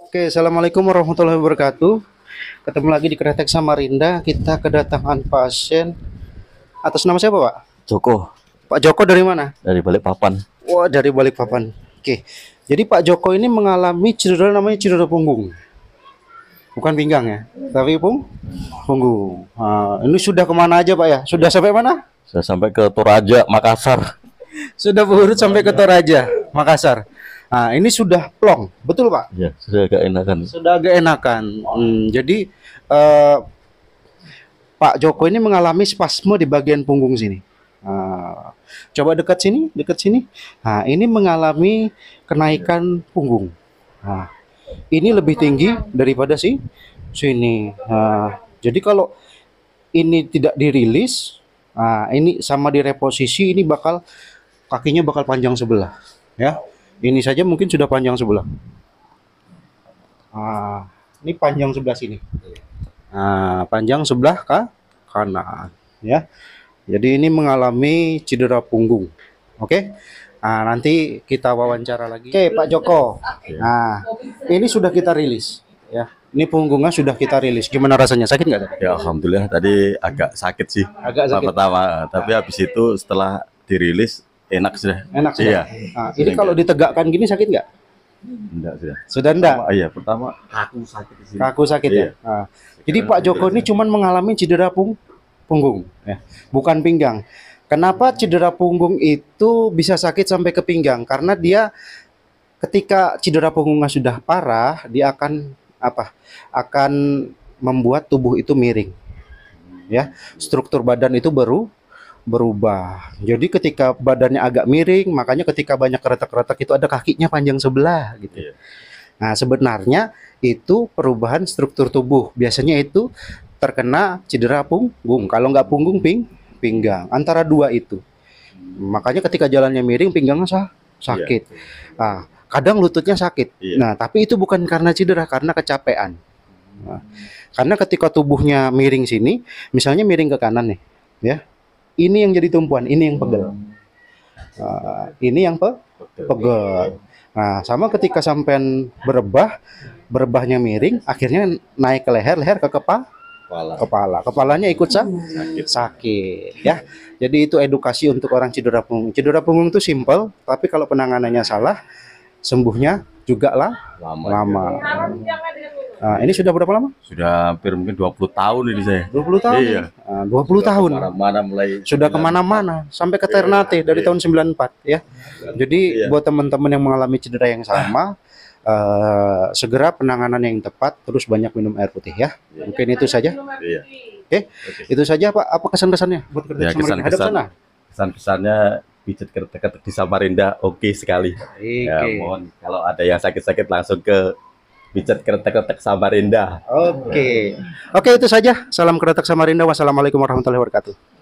Oke, Assalamualaikum warahmatullahi wabarakatuh Ketemu lagi di Kretek Samarinda Kita kedatangan pasien Atas nama siapa Pak? Joko Pak Joko dari mana? Dari Balikpapan Wah, dari Balikpapan Oke, jadi Pak Joko ini mengalami cedera namanya cedera punggung bukan pinggang ya, tapi pung, punggung. Nah, ini sudah kemana aja pak ya? Sudah sampai mana? Sudah sampai ke Toraja, Makassar. Sudah berurut sampai ke Toraja, Makassar. Nah, ini sudah plong, betul Pak? Ya, sudah agak enakan. Sudah agak enakan. Hmm, jadi eh, Pak Joko ini mengalami spasme di bagian punggung sini. Nah, coba dekat sini, dekat sini. Nah, ini mengalami kenaikan punggung. Nah, ini lebih tinggi daripada si sini. Nah, jadi kalau ini tidak dirilis, Nah, ini sama di reposisi ini bakal kakinya bakal panjang sebelah, ya. Ini saja mungkin sudah panjang sebelah. Nah, ini panjang sebelah sini. Nah, panjang sebelah ke kanan, ya. Jadi ini mengalami cedera punggung. Oke. Nah, nanti kita wawancara lagi. Oke, Pak Joko. Nah, ini sudah kita rilis, ya. Ini punggungnya sudah kita rilis. Gimana rasanya? Sakit nggak? Ya alhamdulillah tadi agak sakit sih. Agak sakit. Pertama, tapi habis itu setelah dirilis enak sudah. Enak iya. sudah. Iya. Nah, ini kalau ditegakkan gini sakit nggak? Enggak sudah. Sudah enggak? Pertama, iya, pertama kaku sakit di sini. Kaku sakit ya? iya. ya. Nah, jadi Pak Joko ini cuma mengalami cedera pung punggung ya, bukan pinggang. Kenapa cedera punggung itu bisa sakit sampai ke pinggang? Karena dia ketika cedera punggungnya sudah parah, dia akan apa akan membuat tubuh itu miring ya struktur badan itu baru berubah jadi ketika badannya agak miring makanya ketika banyak retak-retak itu ada kakinya panjang sebelah gitu iya. nah sebenarnya itu perubahan struktur tubuh biasanya itu terkena cedera punggung kalau nggak punggung ping pinggang antara dua itu makanya ketika jalannya miring pinggangnya sah sakit yeah. Iya. nah kadang lututnya sakit. Iya. Nah, tapi itu bukan karena cedera, karena kecapean. Nah, karena ketika tubuhnya miring sini, misalnya miring ke kanan nih, ya. Ini yang jadi tumpuan, ini yang pegel. Uh, ini yang pe pegel. Nah, sama ketika sampean berebah, berebahnya miring, akhirnya naik ke leher, leher ke kepala kepala. Kepala, kepalanya ikut sak sakit. sakit, ya. Jadi itu edukasi untuk orang cedera punggung. Cedera punggung itu simple, tapi kalau penanganannya salah, sembuhnya juga lah lama. lama. Nah, ini sudah berapa lama? Sudah hampir mungkin 20 tahun ini saya. 20 tahun. Iya. Nah, 20 sudah tahun. Mana mulai sudah kemana mana sampai ke Ternate iya. dari iya. tahun 94 ya. Jadi iya. buat teman-teman yang mengalami cedera yang sama uh, segera penanganan yang tepat terus banyak minum air putih ya. Iya. Mungkin itu saja. Iya. Oke. Okay. Okay. Itu saja Pak, apa kesan-kesannya buat kerja ya, kesan -kesan, sana. Kesan-kesannya pijat dekat-dekat di Samarinda oke okay sekali. Okay. Ya, mohon kalau ada yang sakit-sakit langsung ke pijat keretak kretek Samarinda. Oke. Okay. Oke, okay, itu saja. Salam keretak Samarinda. Wassalamualaikum warahmatullahi wabarakatuh.